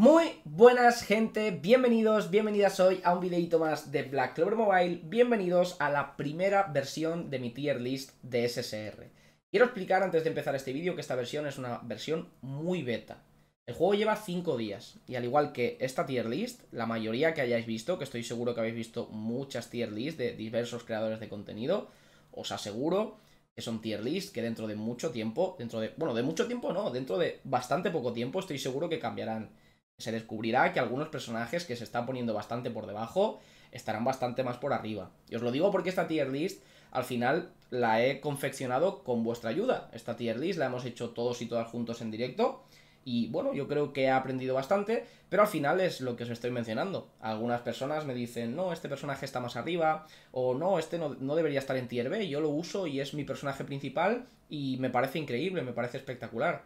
Muy buenas gente, bienvenidos, bienvenidas hoy a un videito más de Black Clover Mobile, bienvenidos a la primera versión de mi tier list de SSR. Quiero explicar antes de empezar este vídeo que esta versión es una versión muy beta. El juego lleva 5 días, y al igual que esta tier list, la mayoría que hayáis visto, que estoy seguro que habéis visto muchas tier lists de diversos creadores de contenido, os aseguro que son tier lists que dentro de mucho tiempo, dentro de, bueno, de mucho tiempo no, dentro de bastante poco tiempo estoy seguro que cambiarán se descubrirá que algunos personajes que se están poniendo bastante por debajo estarán bastante más por arriba. Y os lo digo porque esta tier list al final la he confeccionado con vuestra ayuda. Esta tier list la hemos hecho todos y todas juntos en directo. Y bueno, yo creo que he aprendido bastante, pero al final es lo que os estoy mencionando. Algunas personas me dicen, no, este personaje está más arriba, o no, este no, no debería estar en tier B, yo lo uso y es mi personaje principal y me parece increíble, me parece espectacular.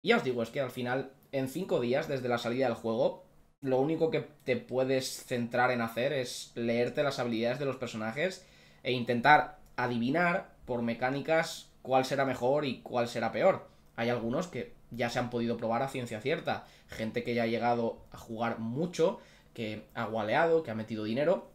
Y ya os digo, es que al final en cinco días desde la salida del juego, lo único que te puedes centrar en hacer es leerte las habilidades de los personajes e intentar adivinar por mecánicas cuál será mejor y cuál será peor. Hay algunos que ya se han podido probar a ciencia cierta, gente que ya ha llegado a jugar mucho, que ha gualeado, que ha metido dinero,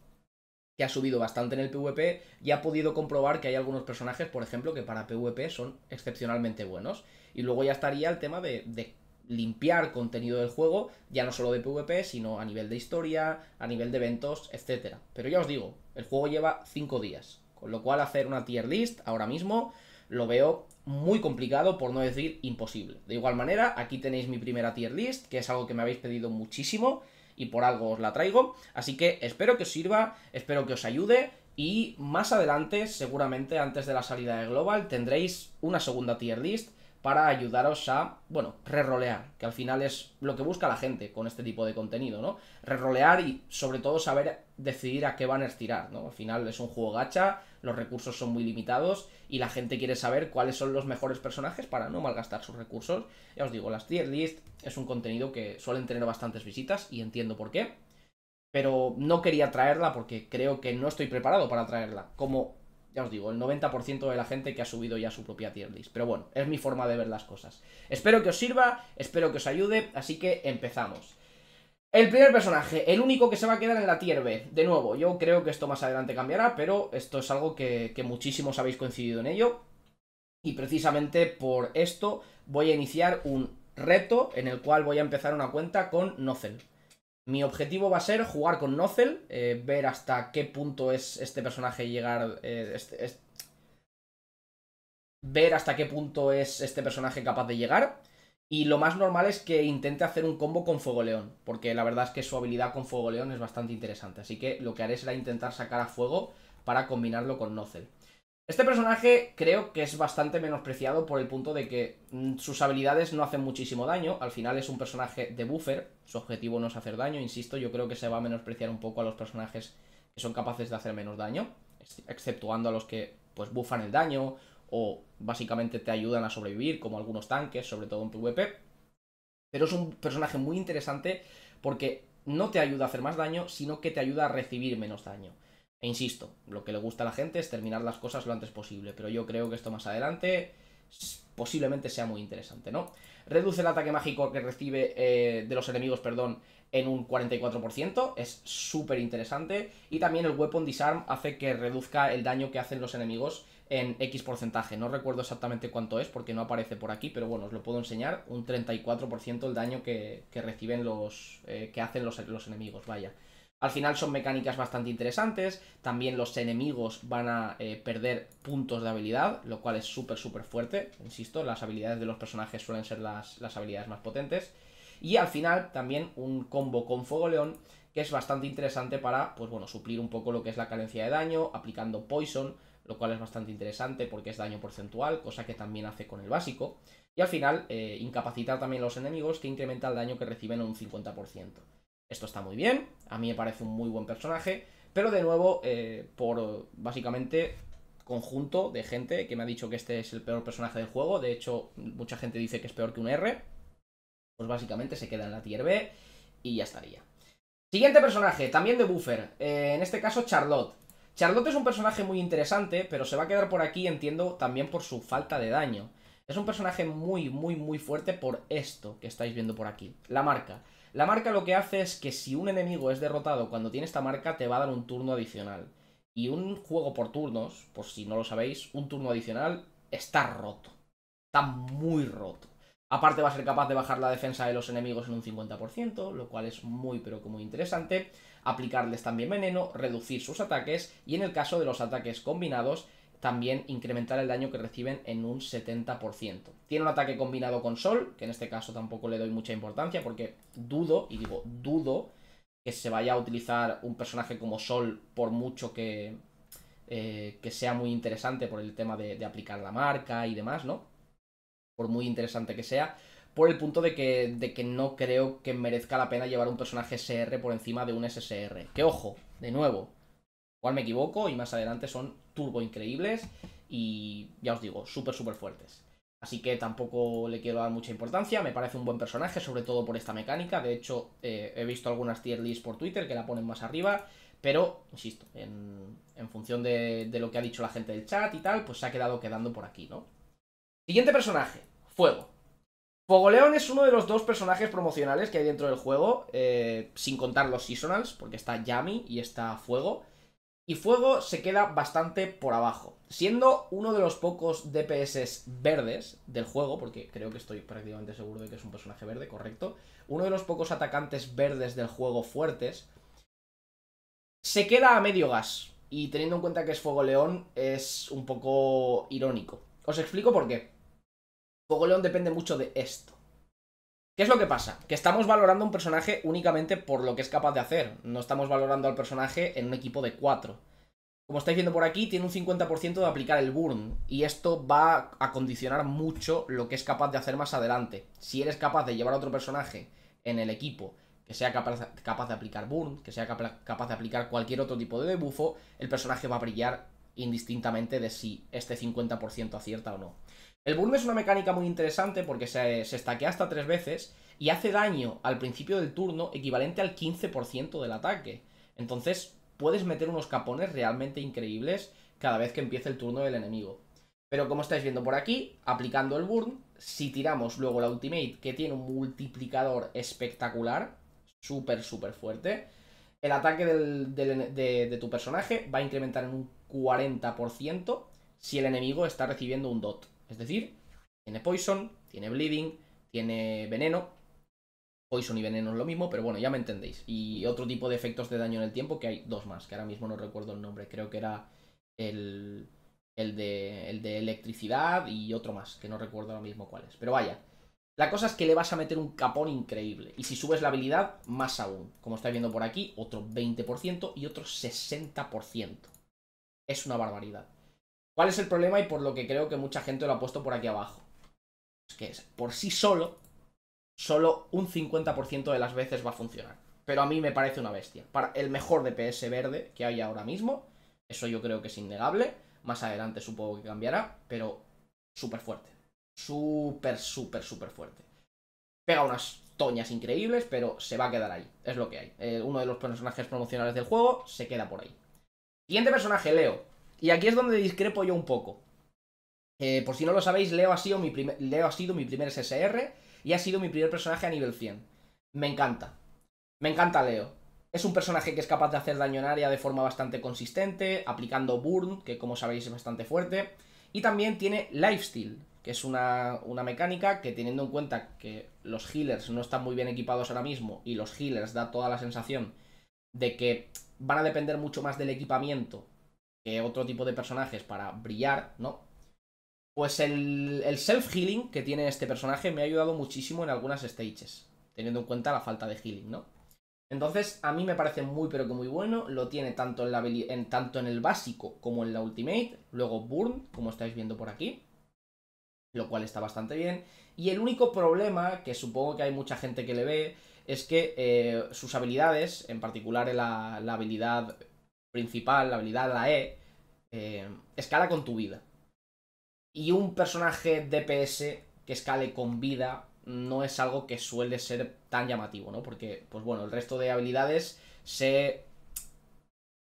que ha subido bastante en el PvP y ha podido comprobar que hay algunos personajes, por ejemplo, que para PvP son excepcionalmente buenos. Y luego ya estaría el tema de, de limpiar contenido del juego, ya no solo de PvP, sino a nivel de historia, a nivel de eventos, etcétera. Pero ya os digo, el juego lleva 5 días, con lo cual hacer una tier list ahora mismo lo veo muy complicado, por no decir imposible. De igual manera, aquí tenéis mi primera tier list, que es algo que me habéis pedido muchísimo y por algo os la traigo. Así que espero que os sirva, espero que os ayude y más adelante, seguramente antes de la salida de Global, tendréis una segunda tier list para ayudaros a, bueno, rerolear, que al final es lo que busca la gente con este tipo de contenido, ¿no? Rerolear y sobre todo saber decidir a qué van a estirar, ¿no? Al final es un juego gacha, los recursos son muy limitados y la gente quiere saber cuáles son los mejores personajes para no malgastar sus recursos. Ya os digo, las tier list es un contenido que suelen tener bastantes visitas y entiendo por qué. Pero no quería traerla porque creo que no estoy preparado para traerla. Como ya os digo, el 90% de la gente que ha subido ya su propia tier list. Pero bueno, es mi forma de ver las cosas. Espero que os sirva, espero que os ayude, así que empezamos. El primer personaje, el único que se va a quedar en la tier B. De nuevo, yo creo que esto más adelante cambiará, pero esto es algo que, muchísimos habéis coincidido en ello. Y precisamente por esto voy a iniciar un reto en el cual voy a empezar una cuenta con Nocel. Mi objetivo va a ser jugar con Nozel, eh, ver hasta qué punto es este personaje llegar... Eh, este, ver hasta qué punto es este personaje capaz de llegar. Y lo más normal es que intente hacer un combo con Fuego León, porque la verdad es que su habilidad con Fuego León es bastante interesante. Así que lo que haré será intentar sacar a Fuego para combinarlo con Nozel. Este personaje creo que es bastante menospreciado por el punto de que mm, sus habilidades no hacen muchísimo daño, al final es un personaje de buffer, su objetivo no es hacer daño, insisto, yo creo que se va a menospreciar un poco a los personajes que son capaces de hacer menos daño, exceptuando a los que pues bufan el daño o básicamente te ayudan a sobrevivir, como algunos tanques, sobre todo en PvP. Pero es un personaje muy interesante porque no te ayuda a hacer más daño, sino que te ayuda a recibir menos daño. E insisto, lo que le gusta a la gente es terminar las cosas lo antes posible, pero yo creo que esto más adelante posiblemente sea muy interesante, ¿no? Reduce el ataque mágico que recibe eh, de los enemigos, perdón, en un 44%, es súper interesante, y también el Weapon Disarm hace que reduzca el daño que hacen los enemigos en X porcentaje, no recuerdo exactamente cuánto es porque no aparece por aquí, pero bueno, os lo puedo enseñar, un 34% el daño que, reciben los, eh, que hacen los enemigos, vaya. Al final son mecánicas bastante interesantes, también los enemigos van a eh, perder puntos de habilidad, lo cual es súper súper fuerte, insisto, las habilidades de los personajes suelen ser las, habilidades más potentes. Y al final también un combo con Fuego León que es bastante interesante para, pues bueno, suplir un poco lo que es la carencia de daño, aplicando Poison, lo cual es bastante interesante porque es daño porcentual, cosa que también hace con el básico. Y al final, eh, incapacitar también a los enemigos que incrementa el daño que reciben un 50%. Esto está muy bien, a mí me parece un muy buen personaje, pero de nuevo, eh, por básicamente conjunto de gente que me ha dicho que este es el peor personaje del juego, de hecho mucha gente dice que es peor que un R, pues básicamente se queda en la tier B y ya estaría. Siguiente personaje, también de Buffer, eh, en este caso Charlotte. Charlotte es un personaje muy interesante, pero se va a quedar por aquí, entiendo, también por su falta de daño. Es un personaje muy, muy, muy fuerte por esto que estáis viendo por aquí. La marca. La marca lo que hace es que si un enemigo es derrotado cuando tiene esta marca, te va a dar un turno adicional. Y un juego por turnos, por si no lo sabéis, un turno adicional está roto. Está muy roto. Aparte va a ser capaz de bajar la defensa de los enemigos en un 50%, lo cual es muy pero que muy interesante. Aplicarles también veneno, reducir sus ataques y en el caso de los ataques combinados también incrementar el daño que reciben en un 70%. Tiene un ataque combinado con Sol, que en este caso tampoco le doy mucha importancia porque dudo, y digo dudo, que se vaya a utilizar un personaje como Sol por mucho que, eh, que sea muy interesante por el tema de, aplicar la marca y demás, ¿no? Por muy interesante que sea, por el punto de que, de que no creo que merezca la pena llevar un personaje SR por encima de un SSR. Que ojo, de nuevo, Igual me equivoco y más adelante son turbo increíbles y ya os digo, súper, súper fuertes. Así que tampoco le quiero dar mucha importancia, me parece un buen personaje, sobre todo por esta mecánica. De hecho, eh, he visto algunas tier lists por Twitter que la ponen más arriba, pero, insisto, en, función de, lo que ha dicho la gente del chat y tal, pues se ha quedado quedando por aquí, ¿no? Siguiente personaje, Fuego. Fogoleón es uno de los dos personajes promocionales que hay dentro del juego, eh, sin contar los seasonals, porque está Yami y está Fuego. Y Fuego se queda bastante por abajo, siendo uno de los pocos DPS verdes del juego, porque creo que estoy prácticamente seguro de que es un personaje verde, correcto, uno de los pocos atacantes verdes del juego fuertes, se queda a medio gas. Y teniendo en cuenta que es Fuego León, es un poco irónico. Os explico por qué. Fuego León depende mucho de esto. ¿Qué es lo que pasa? Que estamos valorando un personaje únicamente por lo que es capaz de hacer. No estamos valorando al personaje en un equipo de 4. Como estáis viendo por aquí, tiene un 50% de aplicar el burn. Y esto va a condicionar mucho lo que es capaz de hacer más adelante. Si eres capaz de llevar a otro personaje en el equipo que sea capaz, de aplicar burn, que sea capaz, capaz de aplicar cualquier otro tipo de debufo, el personaje va a brillar indistintamente de si este 50% acierta o no. El burn es una mecánica muy interesante porque se, se hasta tres veces y hace daño al principio del turno equivalente al 15% del ataque. Entonces puedes meter unos capones realmente increíbles cada vez que empiece el turno del enemigo. Pero como estáis viendo por aquí, aplicando el burn, si tiramos luego la ultimate que tiene un multiplicador espectacular, súper súper fuerte, el ataque de, de tu personaje va a incrementar en un 40% si el enemigo está recibiendo un dot. Es decir, tiene Poison, tiene Bleeding, tiene Veneno. Poison y Veneno es lo mismo, pero bueno, ya me entendéis. Y otro tipo de efectos de daño en el tiempo, que hay dos más, que ahora mismo no recuerdo el nombre. Creo que era el, el, de, de electricidad y otro más, que no recuerdo ahora mismo cuál es. Pero vaya, la cosa es que le vas a meter un capón increíble. Y si subes la habilidad, más aún. Como estáis viendo por aquí, otro 20% y otro 60%. Es una barbaridad. ¿Cuál es el problema y por lo que creo que mucha gente lo ha puesto por aquí abajo? Es que por sí solo, solo un 50% de las veces va a funcionar. Pero a mí me parece una bestia. Para el mejor DPS verde que hay ahora mismo, eso yo creo que es innegable. Más adelante supongo que cambiará, pero súper fuerte. Súper, súper, súper fuerte. Pega unas toñas increíbles, pero se va a quedar ahí. Es lo que hay. Eh, uno de los personajes promocionales del juego se queda por ahí. Siguiente personaje, Leo. Y aquí es donde discrepo yo un poco. Eh, por si no lo sabéis, Leo ha, sido mi primer, Leo ha sido mi primer SSR y ha sido mi primer personaje a nivel 100. Me encanta. Me encanta Leo. Es un personaje que es capaz de hacer daño en área de forma bastante consistente, aplicando Burn, que como sabéis es bastante fuerte. Y también tiene Lifesteal, que es una, una, mecánica que teniendo en cuenta que los healers no están muy bien equipados ahora mismo y los healers da toda la sensación de que van a depender mucho más del equipamiento otro tipo de personajes para brillar, ¿no? Pues el, self-healing que tiene este personaje me ha ayudado muchísimo en algunas stages, teniendo en cuenta la falta de healing, ¿no? Entonces, a mí me parece muy pero que muy bueno, lo tiene tanto en, tanto en el básico como en la ultimate, luego burn, como estáis viendo por aquí, lo cual está bastante bien. Y el único problema, que supongo que hay mucha gente que le ve, es que eh, sus habilidades, en particular la habilidad principal, la habilidad, la E, eh, escala con tu vida. Y un personaje DPS que escale con vida no es algo que suele ser tan llamativo, ¿no? Porque, pues bueno, el resto de habilidades se...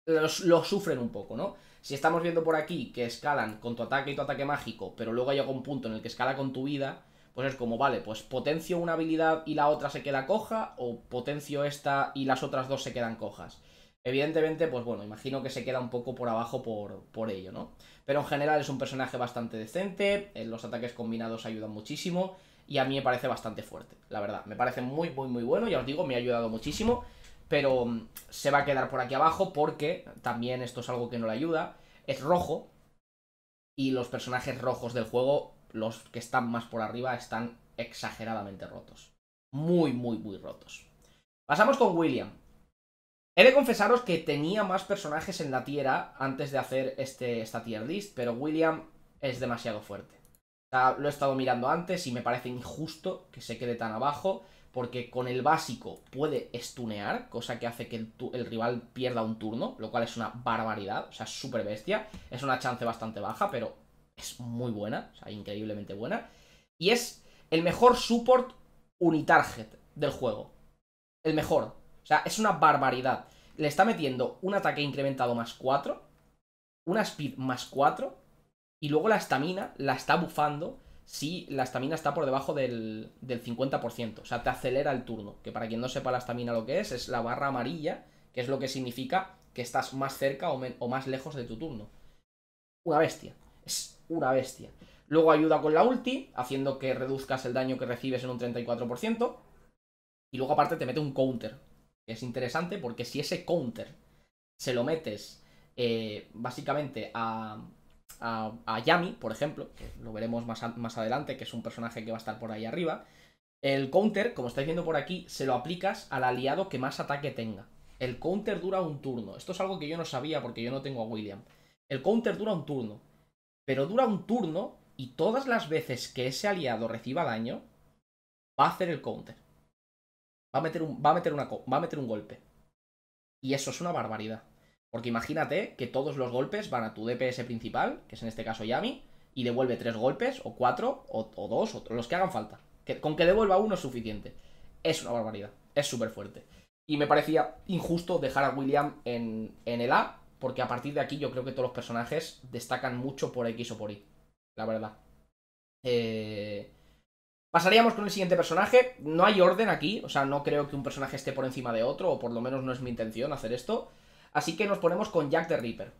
lo sufren un poco, ¿no? Si estamos viendo por aquí que escalan con tu ataque y tu ataque mágico, pero luego hay un punto en el que escala con tu vida, pues es como, vale, pues potencio una habilidad y la otra se queda coja, o potencio esta y las otras dos se quedan cojas. Evidentemente, pues bueno, imagino que se queda un poco por abajo por, por ello, ¿no? Pero en general es un personaje bastante decente, eh, los ataques combinados ayudan muchísimo y a mí me parece bastante fuerte, la verdad. Me parece muy, muy, muy bueno, ya os digo, me ha ayudado muchísimo, pero mm, se va a quedar por aquí abajo porque también esto es algo que no le ayuda, es rojo y los personajes rojos del juego, los que están más por arriba, están exageradamente rotos. Muy, muy, muy rotos. Pasamos con William. He de confesaros que tenía más personajes en la tierra antes de hacer este, esta tier list, pero William es demasiado fuerte. lo he estado mirando antes y me parece injusto que se quede tan abajo, porque con el básico puede estunear, cosa que hace que el, el rival pierda un turno, lo cual es una barbaridad, o sea, es súper bestia. Es una chance bastante baja, pero es muy buena, o sea, increíblemente buena. Y es el mejor support unitarget del juego. El mejor, o sea, es una barbaridad. Le está metiendo un ataque incrementado más 4, una speed más 4, y luego la estamina la está bufando si la estamina está por debajo del, 50%. O sea, te acelera el turno. Que para quien no sepa la estamina lo que es, es la barra amarilla, que es lo que significa que estás más cerca o, o más lejos de tu turno. Una bestia. Es una bestia. Luego ayuda con la ulti, haciendo que reduzcas el daño que recibes en un 34%. Y luego aparte te mete un counter, es interesante porque si ese counter se lo metes eh, básicamente a, a, Yami, por ejemplo, que lo veremos más, más adelante, que es un personaje que va a estar por ahí arriba, el counter, como estáis viendo por aquí, se lo aplicas al aliado que más ataque tenga. El counter dura un turno. Esto es algo que yo no sabía porque yo no tengo a William. El counter dura un turno. Pero dura un turno y todas las veces que ese aliado reciba daño, va a hacer el counter. Va a meter un, va a meter una, va a meter un golpe. Y eso es una barbaridad. Porque imagínate que todos los golpes van a tu DPS principal, que es en este caso Yami, y devuelve tres golpes, o cuatro, o, dos, o los que hagan falta. Que, con que devuelva uno es suficiente. Es una barbaridad. Es súper fuerte. Y me parecía injusto dejar a William en, en el A, porque a partir de aquí yo creo que todos los personajes destacan mucho por X o por Y. La verdad. Eh, Pasaríamos con el siguiente personaje. No hay orden aquí, o sea, no creo que un personaje esté por encima de otro, o por lo menos no es mi intención hacer esto. Así que nos ponemos con Jack the Ripper.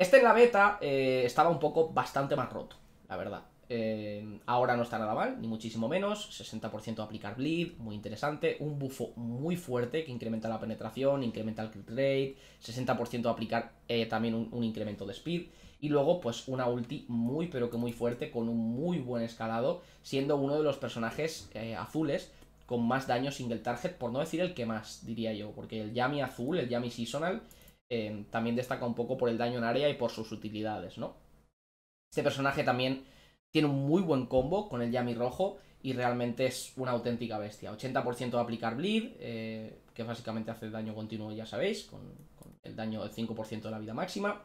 Este en la beta eh, estaba un poco bastante más roto, la verdad. Eh, ahora no está nada mal, ni muchísimo menos. 60% aplicar bleed, muy interesante. Un buffo muy fuerte que incrementa la penetración, incrementa el crit rate. 60% aplicar eh, también un incremento de speed. Y luego, pues una ulti muy pero que muy fuerte, con un muy buen escalado, siendo uno de los personajes eh, azules con más daño single target, por no decir el que más, diría yo, porque el Yami azul, el Yami seasonal, em, también destaca un poco por el daño en área y por sus utilidades, ¿no? Este personaje también tiene un muy buen combo con el Yami rojo y realmente es una auténtica bestia. 80% de aplicar bleed, eh, que básicamente hace daño continuo, ya sabéis, con, con el daño del 5% de la vida máxima.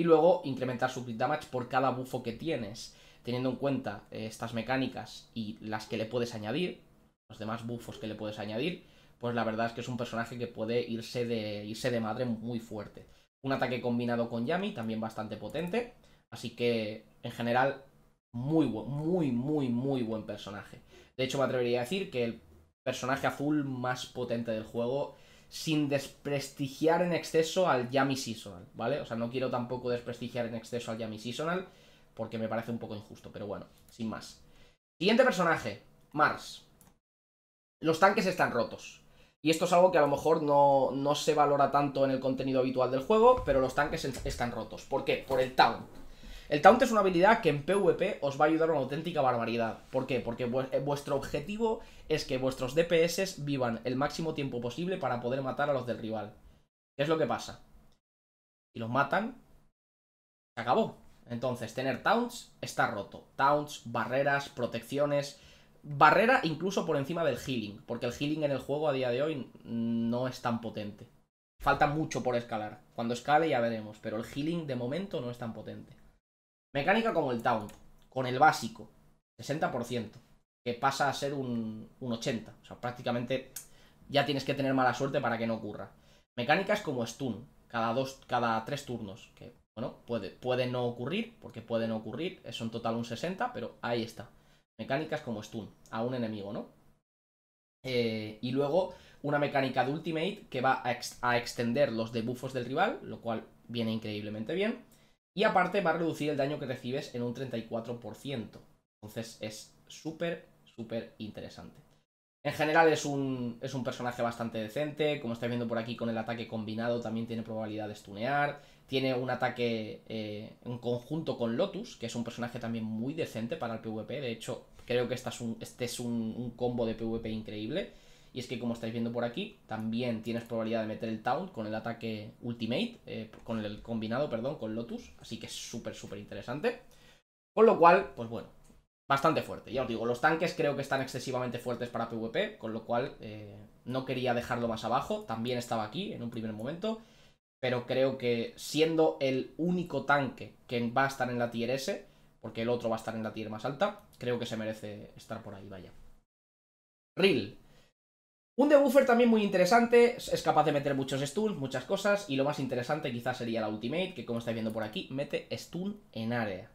Y luego incrementar su crit damage por cada bufo que tienes, teniendo en cuenta eh, estas mecánicas y las que le puedes añadir, los demás bufos que le puedes añadir, pues la verdad es que es un personaje que puede irse de, irse de madre muy fuerte. Un ataque combinado con Yami, también bastante potente, así que en general muy buen, muy, muy, muy buen personaje. De hecho, me atrevería a decir que el personaje azul más potente del juego sin desprestigiar en exceso al Yami Seasonal, ¿vale? O sea, no quiero tampoco desprestigiar en exceso al Yami Seasonal, porque me parece un poco injusto, pero bueno, sin más. Siguiente personaje, Mars. Los tanques están rotos. Y esto es algo que a lo mejor no, se valora tanto en el contenido habitual del juego, pero los tanques están rotos. ¿Por qué? Por el taunt. El taunt es una habilidad que en PvP os va a ayudar una auténtica barbaridad. ¿Por qué? Porque eh, vuestro objetivo es que vuestros DPS vivan el máximo tiempo posible para poder matar a los del rival. ¿Qué es lo que pasa? Si los matan, se acabó. Entonces, tener taunts está roto. Taunts, barreras, protecciones... Barrera incluso por encima del healing, porque el healing en el juego a día de hoy no es tan potente. Falta mucho por escalar. Cuando escale ya veremos, pero el healing de momento no es tan potente. Mecánica como el Town, con el básico, 60%, que pasa a ser un, 80%. O sea, prácticamente ya tienes que tener mala suerte para que no ocurra. Mecánicas como Stun, cada, dos, cada tres turnos, que bueno, puede, no ocurrir, porque pueden no ocurrir, es un total un 60, pero ahí está. Mecánicas como Stun, a un enemigo, ¿no? Eh, y luego una mecánica de Ultimate que va a, a extender los debufos del rival, lo cual viene increíblemente bien. Y aparte va a reducir el daño que recibes en un 34%. Entonces es súper, súper interesante. En general es un, es un personaje bastante decente. Como estáis viendo por aquí con el ataque combinado también tiene probabilidad de stunear. Tiene un ataque eh, en conjunto con Lotus, que es un personaje también muy decente para el PvP. De hecho, creo que este es un combo de PvP increíble. Y es que como estáis viendo por aquí, también tienes probabilidad de meter el Taunt con el ataque Ultimate, eh, con el combinado, perdón, con Lotus. Así que es súper, súper interesante. Con lo cual, pues bueno, bastante fuerte. Ya os digo, los tanques creo que están excesivamente fuertes para PvP, con lo cual eh, no quería dejarlo más abajo. También estaba aquí en un primer momento, pero creo que siendo el único tanque que va a estar en la tier S, porque el otro va a estar en la tier más alta, creo que se merece estar por ahí, vaya. Real. Un debuffer también muy interesante, es capaz de meter muchos stuns, muchas cosas, y lo más interesante quizás sería la ultimate, que como estáis viendo por aquí, mete stun en área.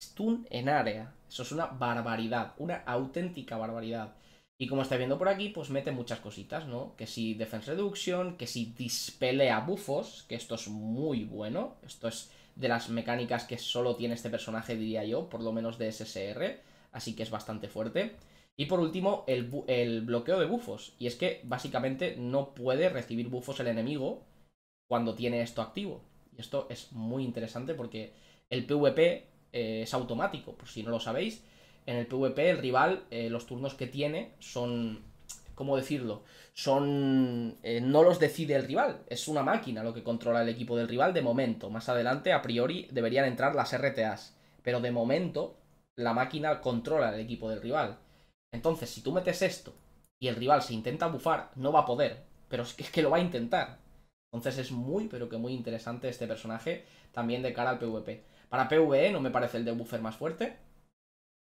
Stun en área. Eso es una barbaridad, una auténtica barbaridad. Y como estáis viendo por aquí, pues mete muchas cositas, ¿no? Que si Defense Reduction, que si dispelea buffos, que esto es muy bueno. Esto es de las mecánicas que solo tiene este personaje, diría yo, por lo menos de SSR. Así que es bastante fuerte. Y por último, el, bloqueo de bufos. Y es que básicamente no puede recibir bufos el enemigo cuando tiene esto activo. Y esto es muy interesante porque el PvP eh, es automático, por si no lo sabéis. En el PvP el rival, eh, los turnos que tiene son... ¿Cómo decirlo? Son... Eh, no los decide el rival. Es una máquina lo que controla el equipo del rival de momento. Más adelante, a priori, deberían entrar las RTAs. Pero de momento, la máquina controla el equipo del rival. Entonces, si tú metes esto y el rival se intenta bufar, no va a poder, pero es que, es que lo va a intentar. Entonces es muy, pero que muy interesante este personaje también de cara al PvP. Para PvE no me parece el debuffer más fuerte,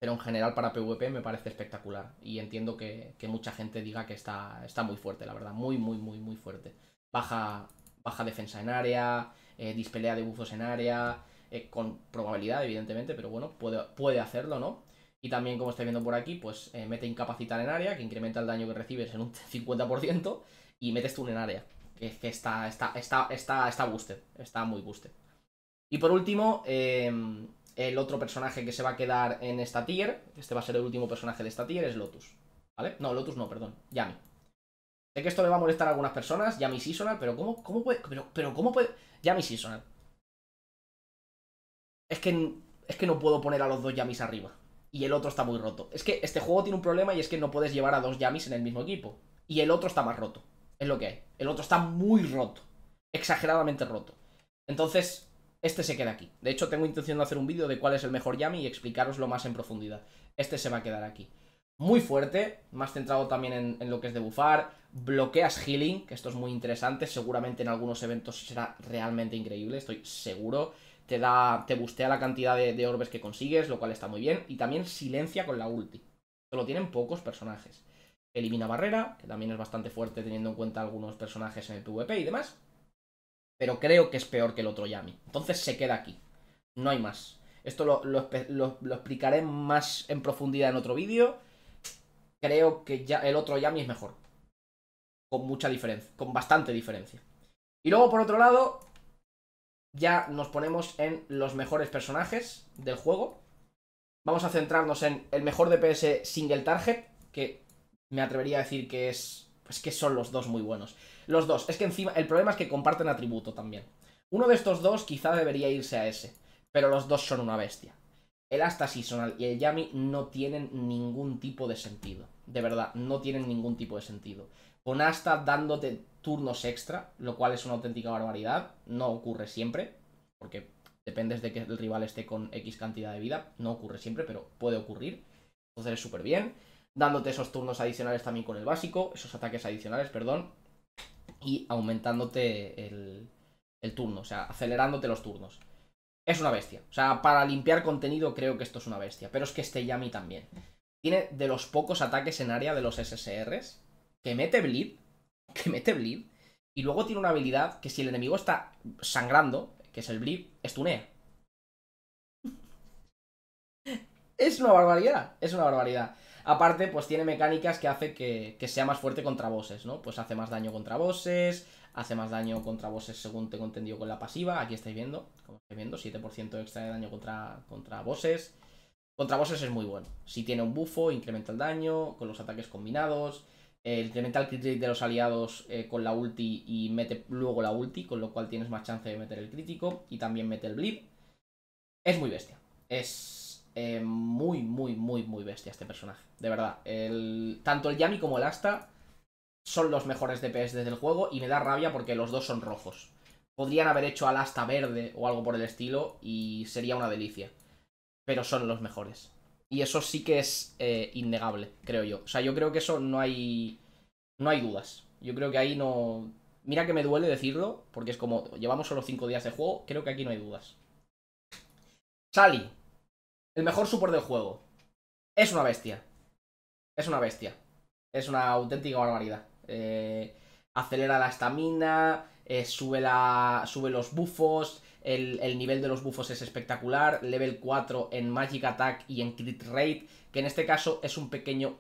pero en general para PvP me parece espectacular. Y entiendo que, mucha gente diga que está, está muy fuerte, la verdad. Muy, muy, muy, muy fuerte. Baja, baja defensa en área, eh, dispelea de bufos en área, eh, con probabilidad, evidentemente, pero bueno, puede hacerlo, ¿no? Y también, como estáis viendo por aquí, pues eh, mete incapacitar en área, que incrementa el daño que recibes en un 50%, y metes tú en área, que, está, está, está, está, está boosted, está muy boosted. Y por último, em, el otro personaje que se va a quedar en esta tier, este va a ser el último personaje de esta tier, es Lotus, ¿vale? No, Lotus no, perdón, Yami. Sé que esto le va a molestar a algunas personas, Yami Seasonal, pero ¿cómo, cómo puede...? Pero, pero ¿cómo puede...? Yami Seasonal. Es que, es que no puedo poner a los dos Yamis arriba y el otro está muy roto. Es que este juego tiene un problema y es que no puedes llevar a dos Yamis en el mismo equipo. Y el otro está más roto. Es lo que hay. El otro está muy roto. Exageradamente roto. Entonces, este se queda aquí. De hecho, tengo intención de hacer un vídeo de cuál es el mejor Yami y explicaroslo más en profundidad. Este se va a quedar aquí. Muy fuerte, más centrado también en, lo que es de bufar. Bloqueas healing, que esto es muy interesante. Seguramente en algunos eventos será realmente increíble, estoy seguro te da. bustea la cantidad de, orbes que consigues, lo cual está muy bien. Y también silencia con la ulti. Solo tienen pocos personajes. Elimina barrera, que también es bastante fuerte teniendo en cuenta algunos personajes en el PvP y demás. Pero creo que es peor que el otro Yami. Entonces se queda aquí. No hay más. Esto lo, explicaré más en profundidad en otro vídeo. Creo que ya el otro Yami es mejor. Con mucha diferencia. Con bastante diferencia. Y luego, por otro lado, ya nos ponemos en los mejores personajes del juego. Vamos a centrarnos en el mejor DPS single target, que me atrevería a decir que es... Pues que son los dos muy buenos. Los dos. Es que encima el problema es que comparten atributo también. Uno de estos dos quizá debería irse a ese, pero los dos son una bestia. El Asta Seasonal y el Yami no tienen ningún tipo de sentido. De verdad, no tienen ningún tipo de sentido con hasta dándote turnos extra, lo cual es una auténtica barbaridad. No ocurre siempre, porque dependes de que el rival esté con X cantidad de vida. No ocurre siempre, pero puede ocurrir. Entonces es súper bien. Dándote esos turnos adicionales también con el básico, esos ataques adicionales, perdón. Y aumentándote el, el turno, o sea, acelerándote los turnos. Es una bestia. O sea, para limpiar contenido creo que esto es una bestia. Pero es que este Yami también. Tiene de los pocos ataques en área de los SSRs que mete bleed, que mete bleed, y luego tiene una habilidad que si el enemigo está sangrando, que es el bleed, estunea. es una barbaridad, es una barbaridad. Aparte, pues tiene mecánicas que hace que, sea más fuerte contra bosses, ¿no? Pues hace más daño contra bosses, hace más daño contra bosses según te contendió con la pasiva. Aquí estáis viendo, como estáis viendo, 7% extra de daño contra, contra bosses. Contra bosses es muy bueno. Si tiene un bufo, incrementa el daño, con los ataques combinados incrementa el crit de los aliados eh, con la ulti y mete luego la ulti, con lo cual tienes más chance de meter el crítico y también mete el blip. Es muy bestia. Es eh, muy, muy, muy, muy bestia este personaje. De verdad. El... tanto el Yami como el Asta son los mejores DPS desde el juego y me da rabia porque los dos son rojos. Podrían haber hecho al Asta verde o algo por el estilo y sería una delicia. Pero son los mejores. Y eso sí que es eh, innegable, creo yo. O sea, yo creo que eso no hay. No hay dudas. Yo creo que ahí no. Mira que me duele decirlo, porque es como. Llevamos solo 5 días de juego, creo que aquí no hay dudas. Sally. El mejor super del juego. Es una bestia. Es una bestia. Es una auténtica barbaridad. Eh, acelera la estamina. Eh, sube la. sube los bufos el, nivel de los bufos es espectacular, level 4 en Magic Attack y en Crit Rate, que en este caso es un pequeño...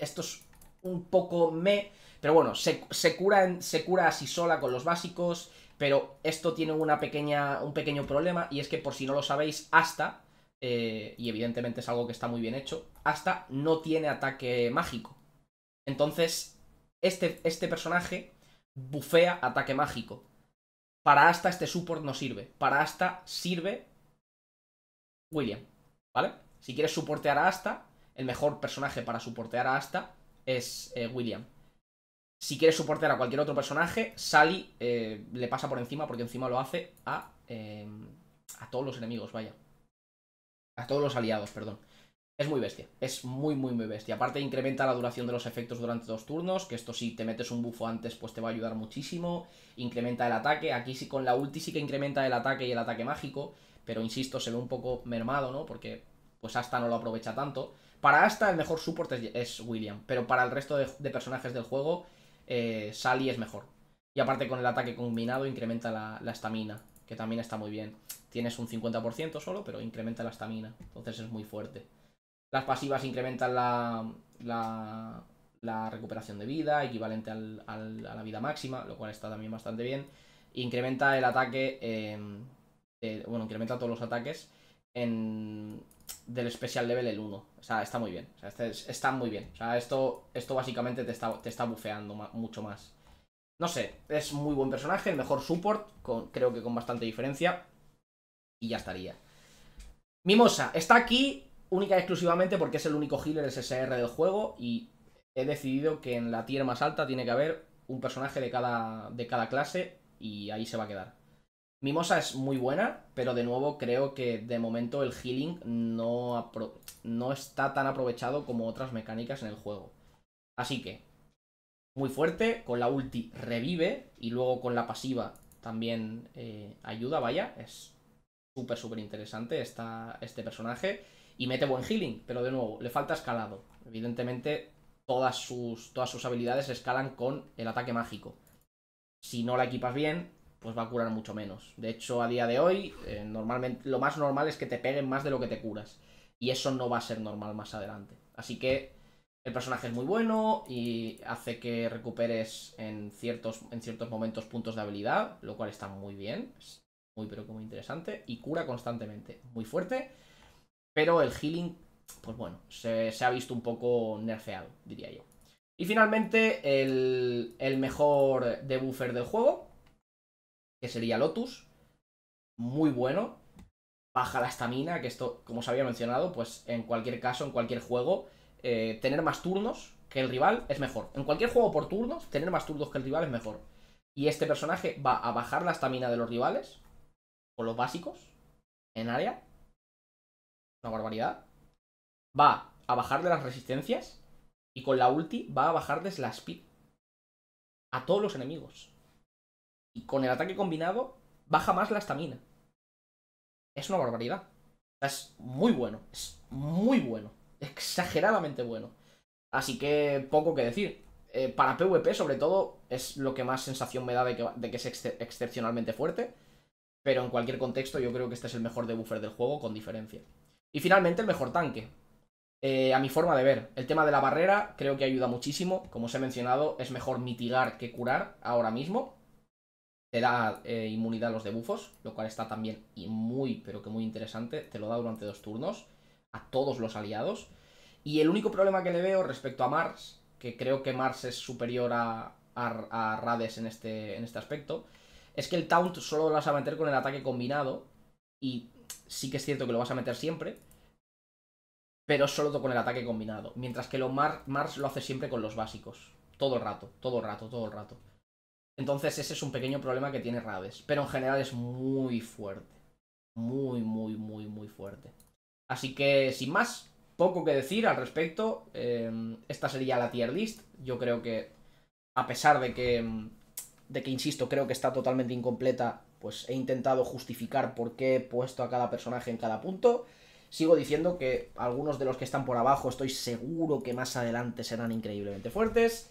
Esto es un poco me, pero bueno, se, se cura, se cura así sola con los básicos, pero esto tiene una pequeña, un pequeño problema y es que por si no lo sabéis, hasta, eh, y evidentemente es algo que está muy bien hecho, hasta no tiene ataque mágico. Entonces, este, este personaje bufea ataque mágico. Para Asta este support no sirve. Para Asta sirve William, ¿vale? Si quieres soportear a Asta, el mejor personaje para soportear a Asta es eh, William. Si quieres soportear a cualquier otro personaje, Sally eh, le pasa por encima, porque encima lo hace a, eh, a todos los enemigos, vaya. A todos los aliados, perdón. Es muy bestia, es muy muy muy bestia. Aparte incrementa la duración de los efectos durante dos turnos, que esto si te metes un bufo antes pues te va a ayudar muchísimo. Incrementa el ataque, aquí sí con la ulti sí que incrementa el ataque y el ataque mágico, pero insisto, se ve un poco mermado, ¿no? Porque pues hasta no lo aprovecha tanto. Para hasta el mejor support es, William, pero para el resto de, personajes del juego eh, Sally es mejor. Y aparte con el ataque combinado incrementa la estamina, que también está muy bien. Tienes un 50% solo, pero incrementa la estamina, entonces es muy fuerte. Las pasivas incrementan la, recuperación de vida, equivalente a la vida máxima, lo cual está también bastante bien. Incrementa el ataque, em, bueno, incrementa todos los ataques en, del especial Level el 1. O sea, está muy bien. Este está muy bien. O sea, esto, esto básicamente te está, te está bufeando mucho más. No sé, es muy buen personaje, el mejor support, creo que con bastante diferencia. Y ya estaría. Mimosa, está aquí única y exclusivamente porque es el único healer SSR del juego y he decidido que en la tier más alta tiene que haber un personaje de cada, de cada clase y ahí se va a quedar. Mimosa es muy buena, pero de nuevo creo que de momento el healing no, no está tan aprovechado como otras mecánicas en el juego. Así que, muy fuerte, con la ulti revive y luego con la pasiva también eh, ayuda, vaya, es súper, súper interesante este personaje y mete buen healing, pero de nuevo, le falta escalado. Evidentemente, todas sus, todas sus habilidades escalan con el ataque mágico. Si no la equipas bien, pues va a curar mucho menos. De hecho, a día de hoy, eh, normalmente, lo más normal es que te peguen más de lo que te curas. Y eso no va a ser normal más adelante. Así que el personaje es muy bueno y hace que recuperes en ciertos, en ciertos momentos puntos de habilidad, lo cual está muy bien. muy pero que muy interesante. Y cura constantemente. Muy fuerte pero el healing, pues bueno, se, ha visto un poco nerfeado, diría yo. Y finalmente, el, mejor debuffer del juego, que sería Lotus. Muy bueno. Baja la estamina, que esto, como os había mencionado, pues en cualquier caso, en cualquier juego, eh, tener más turnos que el rival es mejor. En cualquier juego por turnos, tener más turnos que el rival es mejor. Y este personaje va a bajar la estamina de los rivales, con los básicos, en área, una barbaridad. Va a bajar de las resistencias. Y con la ulti va a de la speed. A todos los enemigos. Y con el ataque combinado baja más la estamina. Es una barbaridad. Es muy bueno. Es muy bueno. Exageradamente bueno. Así que poco que decir. Eh, para PvP, sobre todo, es lo que más sensación me da de que, es excepcionalmente fuerte. Pero en cualquier contexto, yo creo que este es el mejor debuffer del juego, con diferencia. Y finalmente el mejor tanque. Eh, a mi forma de ver, el tema de la barrera creo que ayuda muchísimo. Como os he mencionado, es mejor mitigar que curar ahora mismo. Te da eh, inmunidad a los debufos, lo cual está también muy, pero que muy interesante. Te lo da durante dos turnos a todos los aliados. Y el único problema que le veo respecto a Mars, que creo que Mars es superior a, Rades en este, en este aspecto, es que el Taunt solo lo vas a meter con el ataque combinado y sí que es cierto que lo vas a meter siempre, pero solo con el ataque combinado. Mientras que lo Mars lo hace siempre con los básicos. Todo el rato, todo el rato, todo el rato. Entonces ese es un pequeño problema que tiene Raves. Pero en general es muy fuerte. Muy, muy, muy, muy fuerte. Así que, sin más, poco que decir al respecto. Em, esta sería la tier list. Yo creo que, a pesar de que, em, de que, insisto, creo que está totalmente incompleta, pues he intentado justificar por qué he puesto a cada personaje en cada punto. Sigo diciendo que algunos de los que están por abajo estoy seguro que más adelante serán increíblemente fuertes.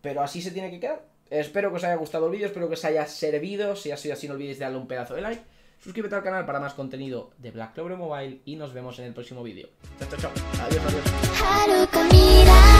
Pero así se tiene que quedar. Espero que os haya gustado el vídeo, espero que os haya servido. Si ha sido así, no olvidéis darle un pedazo de like. Suscríbete al canal para más contenido de Black Clover Mobile y nos vemos en el próximo vídeo. Chao, chao, chao. Adiós, adiós.